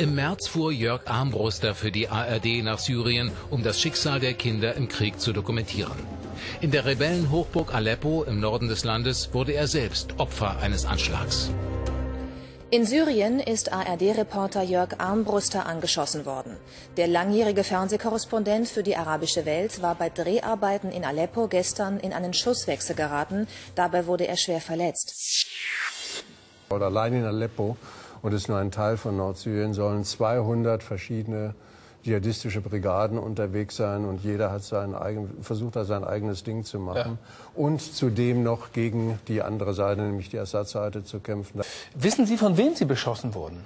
Im März fuhr Jörg Armbruster für die ARD nach Syrien, um das Schicksal der Kinder im Krieg zu dokumentieren. In der Rebellenhochburg Aleppo im Norden des Landes wurde er selbst Opfer eines Anschlags. In Syrien ist ARD-Reporter Jörg Armbruster angeschossen worden. Der langjährige Fernsehkorrespondent für die arabische Welt war bei Dreharbeiten in Aleppo gestern in einen Schusswechsel geraten. Dabei wurde er schwer verletzt. allein in Aleppo und ist nur ein Teil von Nordsyrien, sollen 200 verschiedene dschihadistische Brigaden unterwegs sein und jeder hat sein eigen, versucht da sein eigenes Ding zu machen ja. und zudem noch gegen die andere Seite, nämlich die Assad-Seite zu kämpfen. Wissen Sie, von wem Sie beschossen wurden?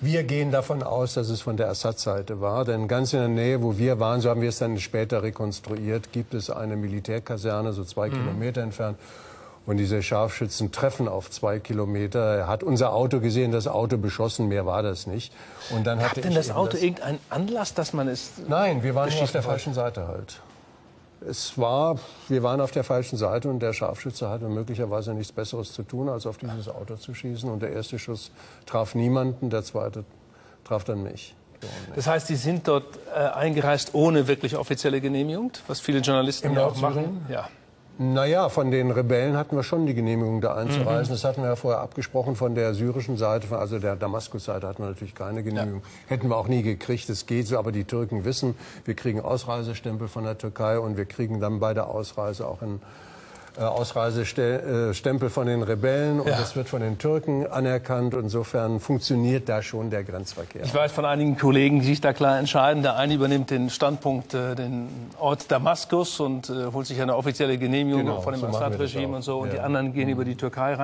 Wir gehen davon aus, dass es von der Assad-Seite war, denn ganz in der Nähe, wo wir waren, so haben wir es dann später rekonstruiert, gibt es eine Militärkaserne, so zwei mhm. Kilometer entfernt, und diese Scharfschützen treffen auf zwei Kilometer. Er hat unser Auto gesehen, das Auto beschossen, mehr war das nicht. Und dann hat denn das Auto das irgendeinen Anlass, dass man es? Nein, wir waren auf der falschen Seite halt. Es war, wir waren auf der falschen Seite und der Scharfschütze hatte möglicherweise nichts Besseres zu tun, als auf dieses Auto zu schießen. Und der erste Schuss traf niemanden, der zweite traf dann mich. Das heißt, Sie sind dort äh, eingereist ohne wirklich offizielle Genehmigung, was viele Journalisten Im ja auch machen. Ja. Naja, von den Rebellen hatten wir schon die Genehmigung, da einzureisen. Mhm. Das hatten wir ja vorher abgesprochen. Von der syrischen Seite, also der Damaskus-Seite, hatten wir natürlich keine Genehmigung. Ja. Hätten wir auch nie gekriegt. Es geht so, aber die Türken wissen, wir kriegen Ausreisestempel von der Türkei und wir kriegen dann bei der Ausreise auch einen äh, Ausreisestempel äh, von den Rebellen und ja. das wird von den Türken anerkannt. Insofern funktioniert da schon der Grenzverkehr. Ich weiß von einigen Kollegen, die sich da klar entscheiden. Der eine übernimmt den Standpunkt, äh, den Ort Damaskus und holt sich eine offizielle Genehmigung genau, von dem so Assad-Regime und so. Und ja. die anderen gehen mhm. über die Türkei rein.